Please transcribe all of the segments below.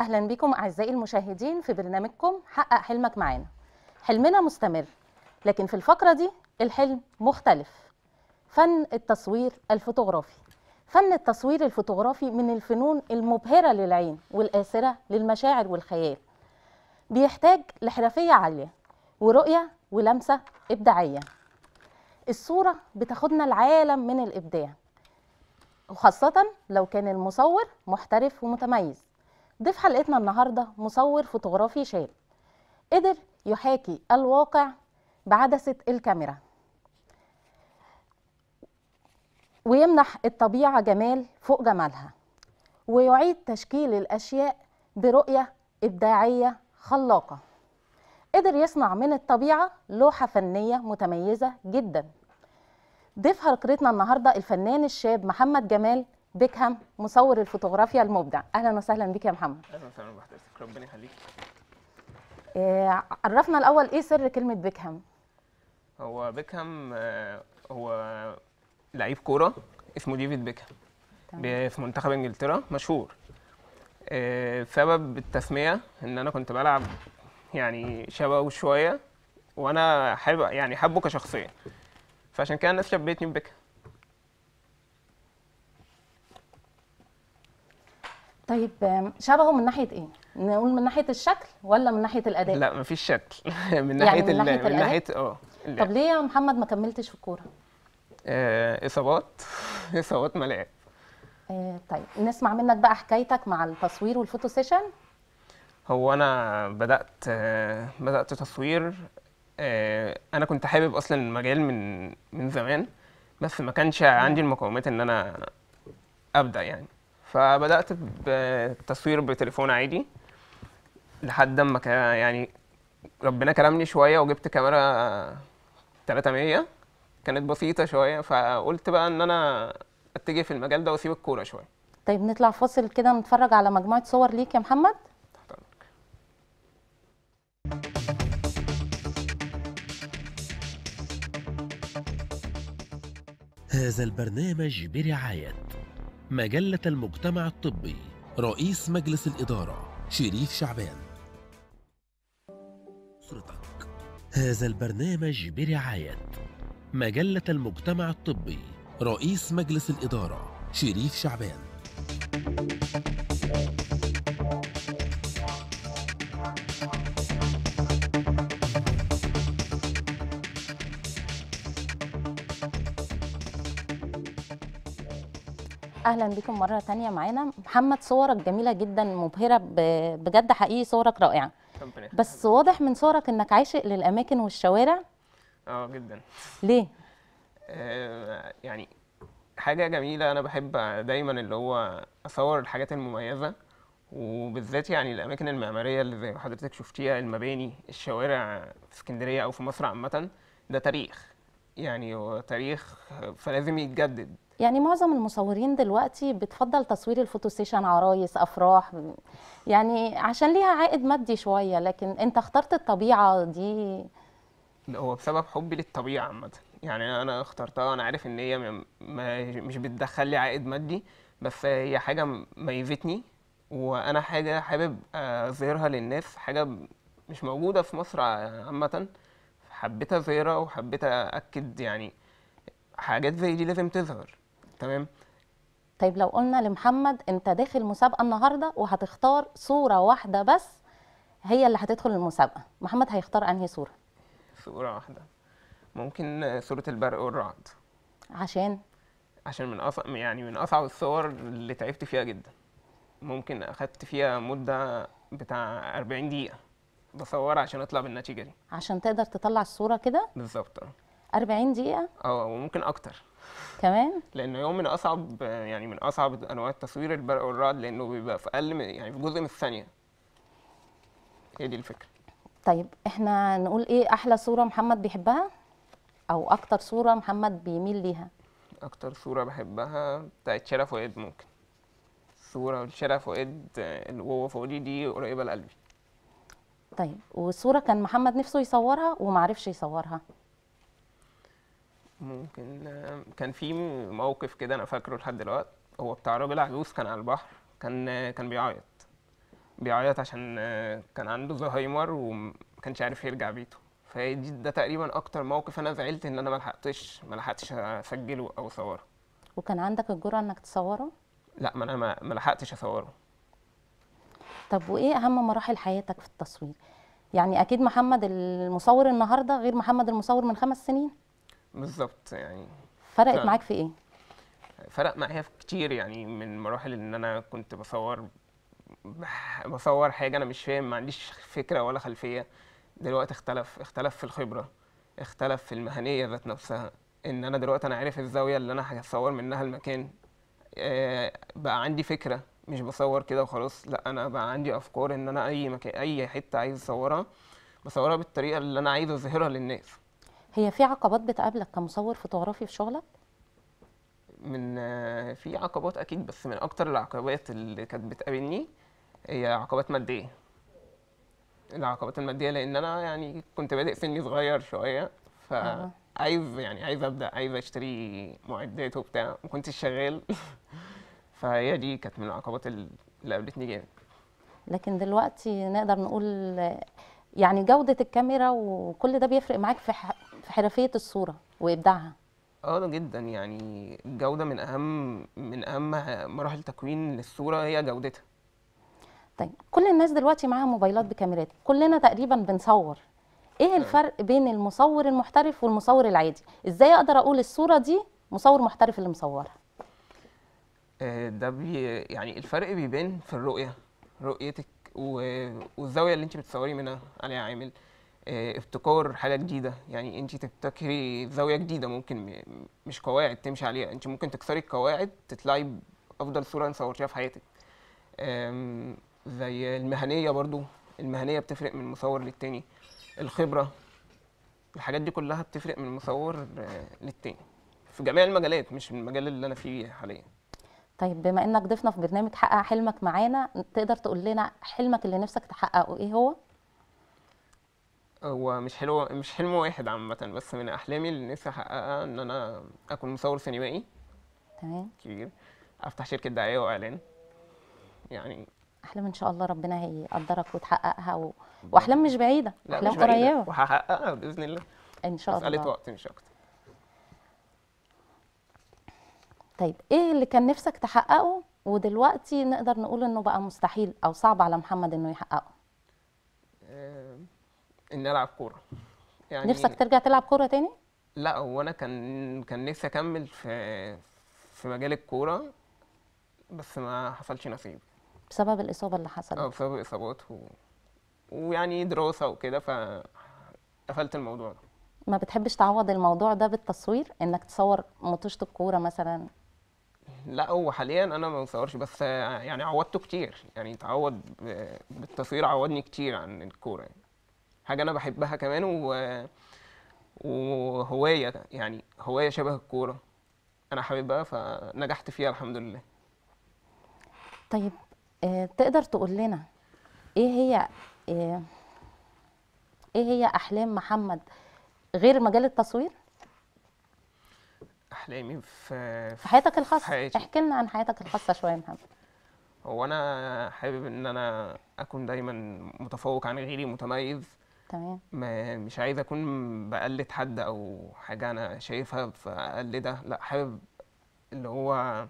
اهلا بكم اعزائي المشاهدين في برنامجكم حقق حلمك معانا حلمنا مستمر لكن في الفقره دي الحلم مختلف فن التصوير الفوتوغرافي فن التصوير الفوتوغرافي من الفنون المبهره للعين والاسره للمشاعر والخيال بيحتاج لحرفيه عاليه ورؤيه ولمسه ابداعيه الصوره بتاخدنا العالم من الابداع وخاصه لو كان المصور محترف ومتميز ضيف حلقتنا النهارده مصور فوتوغرافي شاب قدر يحاكي الواقع بعدسة الكاميرا ويمنح الطبيعة جمال فوق جمالها ويعيد تشكيل الأشياء برؤية إبداعية خلاقة قدر يصنع من الطبيعة لوحة فنية متميزة جدا ضيف حلقتنا النهاردة الفنان الشاب محمد جمال بيكهام مصور الفوتوغرافيا المبدع اهلا وسهلا بك يا محمد اهلا وسهلا بحضرتك ربنا يخليك آه عرفنا الاول ايه سر كلمه بيكهام هو بيكهام آه هو لعيب كوره اسمه ديفيد بيكهام في منتخب انجلترا مشهور آه سبب التسميه ان انا كنت بلعب يعني شبهه شويه وانا حابب يعني حابه كشخصيه فعشان كده الناس شبهتني ببيكهام طيب شبهه من ناحيه ايه؟ نقول من ناحيه الشكل ولا من ناحيه الاداء؟ لا مفيش شكل من ناحيه يعني من ناحيه, من ناحية اه طب ليه يا محمد ما كملتش في الكوره؟ آه، اصابات اصابات ملاعب آه، طيب نسمع منك بقى حكايتك مع التصوير والفوتو سيشن هو انا بدات آه، بدات تصوير آه، انا كنت حابب اصلا المجال من من زمان بس ما كانش عندي المقومات ان انا ابدا يعني فبدات بالتصوير بتليفون عادي لحد ما يعني ربنا كرمني شويه وجبت كاميرا 300 كانت بسيطه شويه فقلت بقى ان انا اتجه في المجال ده واسيب الكوره شويه طيب نطلع فاصل كده نتفرج على مجموعه صور ليك يا محمد هذا البرنامج برعايه مجلة المجتمع الطبي رئيس مجلس الإدارة شريف شعبان أسرتك هذا البرنامج برعاية مجلة المجتمع الطبي رئيس مجلس الإدارة شريف شعبان اهلا بكم مره تانية معانا محمد صورك جميله جدا مبهره بجد حقيقي صورك رائعه بس واضح من صورك انك عاشق للاماكن والشوارع اه جدا ليه آه يعني حاجه جميله انا بحب دايما اللي هو اصور الحاجات المميزه وبالذات يعني الاماكن المعماريه اللي زي ما حضرتك شفتيها المباني الشوارع في اسكندريه او في مصر عامه ده تاريخ يعني هو تاريخ فلازم يتجدد يعني معظم المصورين دلوقتي بتفضل تصوير الفوتوستيشن عرايس افراح يعني عشان ليها عائد مادي شويه لكن انت اخترت الطبيعه دي لا هو بسبب حبي للطبيعه عامه يعني انا اخترتها انا عارف ان هي مش بتدخل لي عائد مادي بس هي حاجه ميفتني وانا حاجه حابب اظهرها للناس حاجه مش موجوده في مصر آه، عامه حبيت اظهرها وحبيت اكد يعني حاجات زي دي لازم تظهر تمام طيب لو قلنا لمحمد انت داخل مسابقه النهارده وهتختار صوره واحده بس هي اللي هتدخل المسابقه محمد هيختار انهي صوره صوره واحده ممكن صوره البرق والرعد عشان عشان من أصعب يعني من اصعب الصور اللي تعبت فيها جدا ممكن اخدت فيها مده بتاع 40 دقيقه بصور عشان اطلع بالنتيجه دي عشان تقدر تطلع الصوره كده بالظبط 40 دقيقه اه وممكن اكتر تمام لانه يوم من اصعب يعني من اصعب انواع التصوير البرق والرعد لانه بيبقى في اقل يعني في جزء من الثانيه هي دي الفكره طيب احنا نقول ايه احلى صوره محمد بيحبها او اكتر صوره محمد بيميل ليها اكتر صوره بحبها بتاعت شرف وائد ممكن صوره شرف وائد وهو فوقي دي قريبه لقلبي طيب وصوره كان محمد نفسه يصورها ومعرفش يصورها ممكن كان في موقف كده انا فاكره لحد دلوقتي هو بتاع راجل عجوز كان على البحر كان كان بيعيط بيعيط عشان كان عنده زهايمر ومكانش عارف يرجع بيته فدي ده تقريبا اكتر موقف انا زعلت ان انا ملحقتش ملحقتش اسجله او اصوره وكان عندك الجرأة انك تصوره لا ما انا ما لحقتش اصوره طب وايه اهم مراحل حياتك في التصوير يعني اكيد محمد المصور النهارده غير محمد المصور من خمس سنين بالظبط يعني فرقت معاك في ايه؟ فرق معايا في كتير يعني من مراحل ان انا كنت بصور بصور حاجه انا مش فاهم ما عنديش فكره ولا خلفيه دلوقتي اختلف اختلف في الخبره اختلف في المهنيه ذات نفسها ان انا دلوقتي انا عارف الزاويه اللي انا هصور منها المكان آه بقى عندي فكره مش بصور كده وخلاص لا انا بقى عندي افكار ان انا اي مكان اي حته عايز اصورها بصورها بالطريقه اللي انا عايز اظهرها للناس هي في عقبات بتقابلك كمصور فوتوغرافي في شغلك؟ من آه، في عقبات اكيد بس من اكتر العقبات اللي كانت بتقابلني هي عقبات ماديه العقبات الماديه لان انا يعني كنت بادئ سني صغير شويه فعايز يعني عايز ابدا عايز اشتري معدات وبتاع ما كنتش شغال فهي دي كانت من العقبات اللي قابلتني جامد لكن دلوقتي نقدر نقول يعني جوده الكاميرا وكل ده بيفرق معاك في في حرفيه الصوره وابداعها اه جدا يعني الجوده من اهم من اهم مراحل تكوين للصوره هي جودتها طيب كل الناس دلوقتي معاها موبايلات بكاميرات كلنا تقريبا بنصور ايه الفرق بين المصور المحترف والمصور العادي ازاي اقدر اقول الصوره دي مصور محترف اللي مصورها آه، ده بي يعني الفرق بيبان في الرؤيه رؤيتك والزاويه اللي انت بتصوري منها عليها عامل آه، ابتكار حاجه جديده يعني انت تبتكري زاويه جديده ممكن مش قواعد تمشي عليها انت ممكن تكسري القواعد تطلعي بافضل صوره انت صورتيها في حياتك زي المهنيه برضو المهنيه بتفرق من مصور للتاني الخبره الحاجات دي كلها بتفرق من مصور آه، للتاني في جميع المجالات مش المجال اللي انا فيه حاليا طيب بما انك ضيفنا في برنامج حقق حلمك معانا تقدر تقول لنا حلمك اللي نفسك تحققه ايه هو هو مش حلو مش حلم واحد عامة بس من أحلامي اللي نفسي أحققها إن أنا أكون مصور سينمائي تمام كبير أفتح شركة دعاية وإعلان يعني أحلام إن شاء الله ربنا هيقدرك وتحققها و... وأحلام مش بعيدة لا أحلام قريبة وهحققها بإذن الله إن شاء الله مسألة وقت مش أكتر طيب إيه اللي كان نفسك تحققه ودلوقتي نقدر نقول إنه بقى مستحيل أو صعب على محمد إنه يحققه؟ أه اني العب كوره يعني نفسك ترجع تلعب كوره تاني؟ لا هو انا كان كان نفسي اكمل في في مجال الكوره بس ما حصلش نصيب بسبب الاصابه اللي حصلت اه بسبب الاصابات و... ويعني دراسه وكده ف قفلت الموضوع ده ما بتحبش تعوض الموضوع ده بالتصوير انك تصور مطوشه الكوره مثلا لا هو حاليا انا ما بصورش بس يعني عوضته كتير يعني تعوض بالتصوير عوضني كتير عن الكوره يعني. حاجه انا بحبها كمان و... وهوايه يعني هوايه شبه الكوره انا حاببها فنجحت فيها الحمد لله طيب آه، تقدر تقول لنا ايه هي آه، ايه هي احلام محمد غير مجال التصوير احلامي في في حياتك الخاصه حياتي. احكي لنا عن حياتك الخاصه شويه محمد هو انا حابب ان انا اكون دايما متفوق عن غيري متميز تمام مش عايز اكون بقلد حد او حاجه انا شايفها فاقلدها لا حابب اللي هو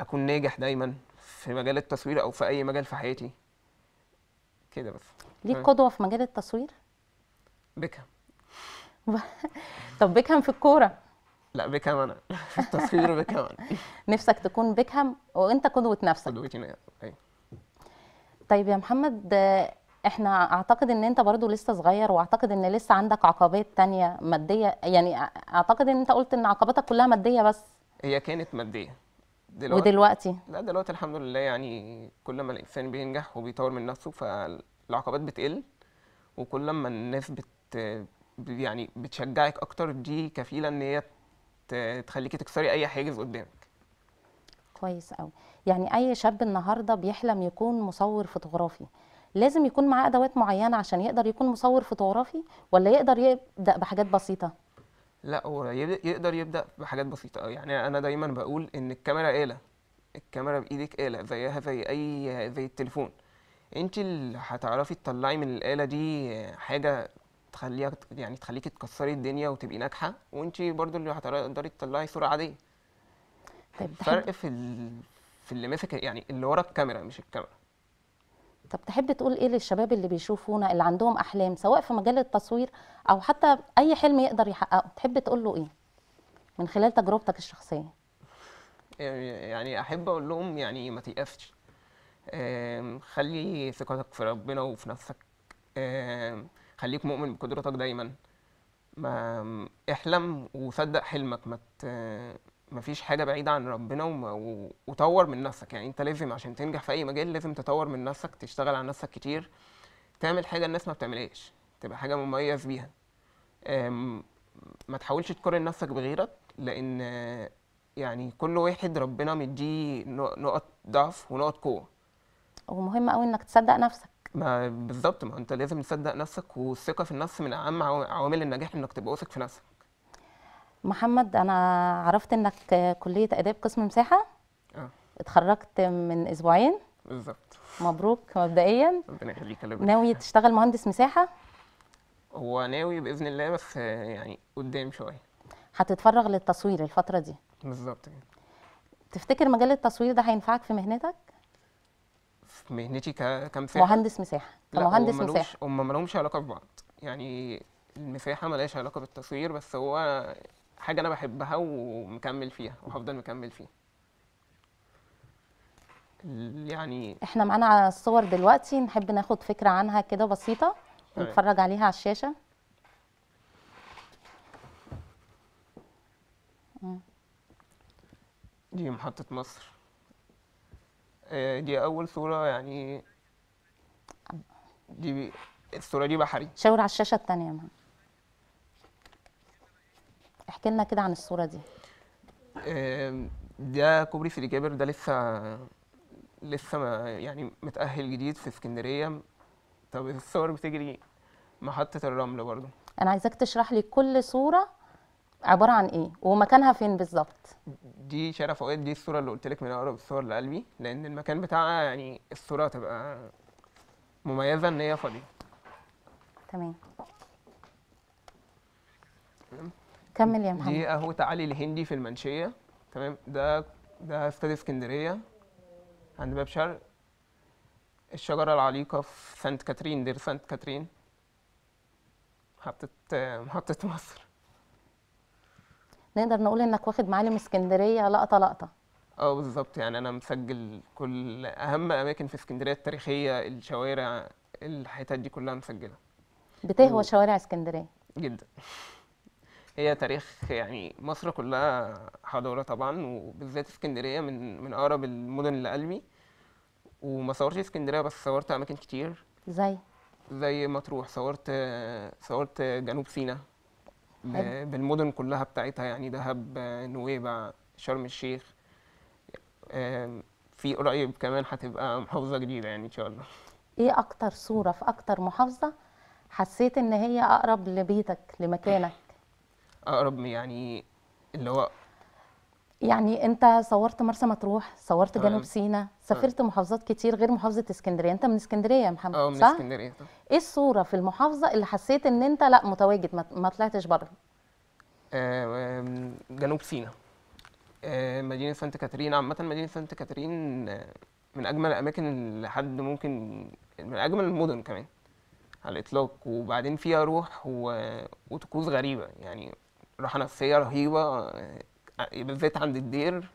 اكون ناجح دايما في مجال التصوير او في اي مجال في حياتي كده بس ليك قدوه في مجال التصوير بيكهام طب بيكهام في الكوره لا بيكهام انا في التصوير بيكهام انا نفسك تكون بيكهام وانت قدوه نفسك قدوتي ايوه طيب يا محمد احنا اعتقد ان انت برضو لسه صغير واعتقد ان لسه عندك عقبات تانية ماديه يعني اعتقد ان انت قلت ان عقباتك كلها ماديه بس هي كانت ماديه دلوقتي ودلوقتي لا دلوقتي الحمد لله يعني كل ما الانسان بينجح وبيطور من نفسه فالعقبات بتقل وكل ما الناس بت يعني بتشجعك اكتر دي كفيله ان هي تخليكي تكسري اي حاجز قدامك كويس قوي يعني اي شاب النهارده بيحلم يكون مصور فوتوغرافي لازم يكون معاه ادوات معينه عشان يقدر يكون مصور فوتوغرافي ولا يقدر يبدا بحاجات بسيطه لا هو يقدر يبدا بحاجات بسيطه يعني انا دايما بقول ان الكاميرا آلة الكاميرا بايدك آلة زيها زي اي زي التليفون انت اللي هتعرفي تطلعي من الآلة دي حاجه تخليها يعني تخليكي تكسري الدنيا وتبقي ناجحه وانت برضو اللي هتقدري تطلعي صوره عاديه طيب فرق في ال... في اللي ماسك يعني اللي ورا الكاميرا مش الكاميرا طب تحب تقول ايه للشباب اللي بيشوفونا اللي عندهم احلام سواء في مجال التصوير او حتى اي حلم يقدر يحققه تحب تقول له ايه من خلال تجربتك الشخصيه يعني, يعني احب اقول لهم يعني ما تيقفش خلي ثقتك في ربنا وفي نفسك خليك مؤمن بقدرتك دايما ما احلم وصدق حلمك ما مفيش حاجه بعيده عن ربنا وم... وطور من نفسك يعني انت لازم عشان تنجح في اي مجال لازم تطور من نفسك تشتغل على نفسك كتير تعمل حاجه الناس ما بتعملهاش تبقى حاجه مميز بيها ما تحاولش تقارن نفسك بغيرك لان يعني كل واحد ربنا مديه نقط ضعف ونقط قوه ومهم قوي انك تصدق نفسك ما بالظبط ما انت لازم تصدق نفسك والثقه في النفس من اهم عوامل النجاح انك تبقى واثق في نفسك محمد انا عرفت انك كليه اداب قسم مساحه اه اتخرجت من اسبوعين بالظبط مبروك مبدئيا ربنا يخليك ناوي تشتغل مهندس مساحه هو ناوي باذن الله بس يعني قدام شويه هتتفرغ للتصوير الفتره دي بالظبط تفتكر مجال التصوير ده هينفعك في مهنتك في مهنتي كمساحه مهندس مساحه كمهندس مساحه هم ملهمش علاقه ببعض يعني المساحه ملهاش علاقه بالتصوير بس هو حاجه انا بحبها ومكمل فيها وهفضل مكمل فيها يعني احنا معانا الصور دلوقتي نحب ناخد فكره عنها كده بسيطه ونتفرج عليها على الشاشه دي محطه مصر آه، دي اول صوره يعني دي الصوره دي بحري شاور على الشاشه الثانيه احكي لنا كده عن الصوره دي ده كوبري سيدي جابر ده لسه لسه ما يعني متاهل جديد في اسكندريه طب الصور بتجري محطه الرمل برضه انا عايزاك تشرح لي كل صوره عباره عن ايه ومكانها فين بالظبط دي شارع فؤاد دي الصوره اللي قلت لك من اقرب الصور لقلبي لان المكان بتاعها يعني الصوره تبقى مميزه ان هي فاضيه تمام كمل يا محمد دي قهوة علي الهندي في المنشيه تمام ده ده استاد اسكندريه عند باب شرق الشجره العليقه في سانت كاترين دير سانت كاترين محطه محطه مصر نقدر نقول انك واخد معالم اسكندريه لقطه لقطه اه بالظبط يعني انا مسجل كل اهم اماكن في اسكندريه التاريخيه الشوارع الحتت دي كلها مسجله بتهوى و... شوارع اسكندريه جدا هي تاريخ يعني مصر كلها حضارة طبعا وبالذات اسكندرية من من أقرب المدن لقلبي وما صورتش اسكندرية بس صورت أماكن كتير زي زي مطروح صورت صورت جنوب سيناء بالمدن كلها بتاعتها يعني دهب نويبع شرم الشيخ في قريب كمان هتبقى محافظة جديدة يعني إن شاء الله إيه أكتر صورة في أكتر محافظة حسيت إن هي أقرب لبيتك لمكانك اقرب يعني اللي هو يعني انت صورت مرسى مطروح صورت جنوب سيناء سافرت محافظات كتير غير محافظه اسكندريه انت من اسكندريه يا محمد اه من صح؟ اسكندريه طبعا. ايه الصوره في المحافظه اللي حسيت ان انت لا متواجد ما طلعتش بره آه، جنوب سيناء آه، مدينه سانت كاترين عامه مدينه سانت كاترين آه، من اجمل الاماكن اللي حد ممكن من اجمل المدن كمان على الاطلاق وبعدين فيها روح وطقوس غريبه يعني راحه نفسيه رهيبه آه، بالذات عند الدير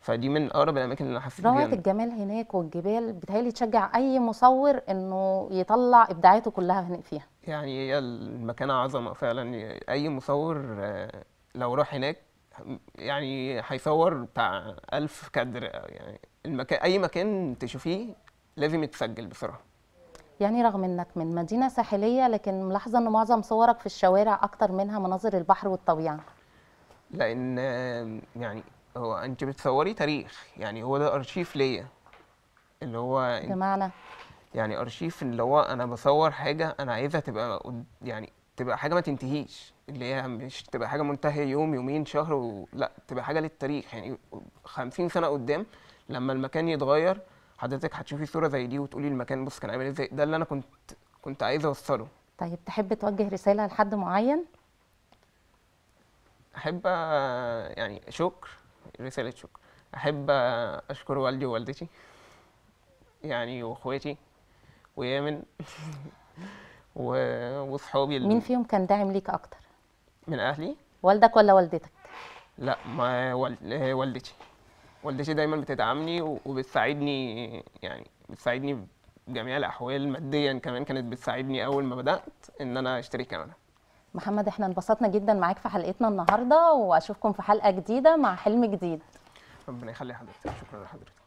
فدي من اقرب الاماكن اللي حسيت بيها روعه الجمال هناك والجبال بتهيألي تشجع اي مصور انه يطلع ابداعاته كلها هناك فيها يعني هي المكان عظمه فعلا اي مصور آه، لو راح هناك يعني هيصور بتاع ألف كادر يعني المكان اي مكان تشوفيه لازم يتسجل بسرعه يعني رغم انك من مدينه ساحليه لكن ملاحظه ان معظم صورك في الشوارع اكتر منها مناظر البحر والطبيعه لان يعني هو انت بتصوري تاريخ يعني هو ده ارشيف ليا اللي هو بمعنى يعني ارشيف اللي هو انا بصور حاجه انا عايزها تبقى يعني تبقى حاجه ما تنتهيش اللي هي مش تبقى حاجه منتهيه يوم يومين شهر و... لا تبقى حاجه للتاريخ يعني 50 سنه قدام لما المكان يتغير حضرتك هتشوفي صوره زي دي وتقولي المكان بص كان عامل ازاي ده اللي انا كنت كنت عايزه اوصله طيب تحب توجه رساله لحد معين احب يعني شكر رساله شكر احب اشكر والدي ووالدتي يعني واخواتي ويامن واصحابي مين فيهم كان داعم ليك اكتر من اهلي والدك ولا والدتك لا ما والدتي والدتي دايما بتدعمني وبتساعدني يعني بتساعدني بجميع الاحوال ماديا كمان كانت بتساعدني اول ما بدات ان انا اشتري كاميرا محمد احنا انبسطنا جدا معاك في حلقتنا النهارده واشوفكم في حلقه جديده مع حلم جديد ربنا يخلي حضرتك شكرا لحضرتك